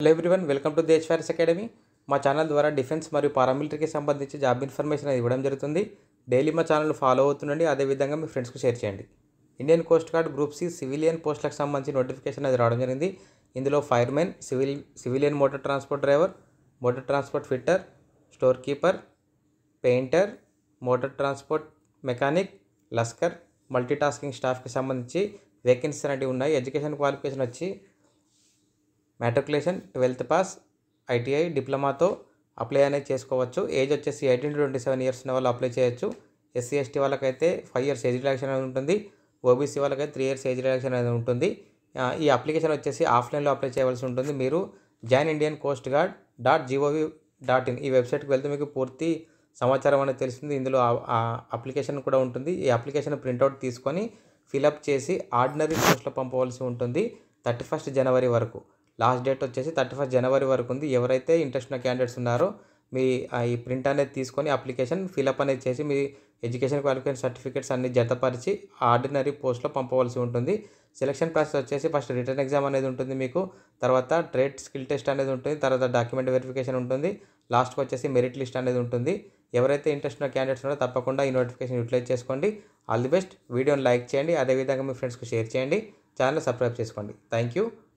hello everyone welcome to Desh fires academy మా channel ద్వారా defence మరియు పారామిలిటరీకి సంబంధించి జాబ్ ఇన్ఫర్మేషన్ అనేది ఇవ్వడం జరుగుతుంది డైలీ మా ఛానల్ ఫాలో అవుతుండండి అదేవిధంగా మీ ఫ్రెండ్స్కు షేర్ చేయండి Indian coast guard group C civilian పోస్టులకు సంబంధించి నోటిఫికేషన్ అది రావడం జరిగింది ఇందులో fireman civil civilian motor transport driver motor transport fitter store keeper painter motor transport mechanic లస్కర్ మల్టీటాస్కింగ్ స్టాఫ్కి సంబంధించి వేకెన్సీస్ అనేవి ఉన్నాయి ఎడ్యుకేషన్ క్వాలిఫికేషన్ వచ్చి మ్యాట్రికులేషన్ ట్వెల్త్ పాస్ ఐటీఐ డిప్లొమాతో అప్లై అనేది చేసుకోవచ్చు ఏజ్ వచ్చేసి eighteen to twenty seven years ఉన్న వాళ్ళు అప్లై చేయొచ్చు ఎస్సీ ఎస్టీ వాళ్ళకైతే ఫైవ్ ఇయర్స్ ఏజ్ రిలాక్షన్ అనేది ఉంటుంది ఓబీసీ వాళ్ళకైతే త్రీ ఇయర్స్ ఏజ్ రిలాక్షన్ అనేది ఉంటుంది ఈ అప్లికేషన్ వచ్చేసి ఆఫ్లైన్లో అప్లై చేయవలసి ఉంటుంది మీరు join Indian coast guard dot G O V dot in ఈ వెబ్సైట్కి వెళ్తే మీకు పూర్తి సమాచారం అనేది తెలుస్తుంది ఇందులో అప్లికేషన్ కూడా ఉంటుంది ఈ అప్లికేషన్ ప్రింట్అవుట్ తీసుకొని ఫిలప్ చేసి ఆర్డినరీ పోస్ట్లో పంపవలసి ఉంటుంది థర్టీ ఫస్ట్ జనవరి వరకు లాస్ట్ డేట్ వచ్చేసి థర్టీ ఫస్ట్ జనవరి వరకు ఉంది ఎవరైతే ఇంట్రెస్ట్ ఉన్న క్యాండిడేట్స్ ఉన్నారో మీ ఈ ప్రింట్ అనేది తీసుకొని అప్లికేషన్ ఫిలప్ అనేది చేసి మీ ఎడ్యుకేషన్ క్వాలిఫికేషన్ సర్టిఫికేట్స్ అన్ని జతపరిచి ఆర్డినరీ పోస్ట్లో పంపవలసి ఉంటుంది సెలక్షన్ ప్రాసెస్ వచ్చేసి ఫస్ట్ రిటర్న్ ఎగ్జామ్ అనేది ఉంటుంది మీకు తర్వాత ట్రేడ్ స్కిల్ టెస్ట్ అనేది ఉంటుంది తర్వాత డాక్యుమెంట్ వెరిఫికేషన్ ఉంటుంది లాస్ట్కి వచ్చేసి మెరిట్ లిస్ట్ అనేది ఉంటుంది ఎవరైతే ఇంట్రెస్ట్ ఉన్న క్యాండిడేట్స్ ఉన్నారో తప్పకుండా ఈ నోటిఫికేషన్ యూటిలైజ్ చేసుకోండి ఆల్ ది బెస్ట్ వీడియోని లైక్ చేయండి అదేవిధంగా మీ ఫ్రెండ్స్కి షేర్ చేయండి ఛానల్ సబ్స్క్రైబ్ చేసుకోండి థ్యాంక్ యూ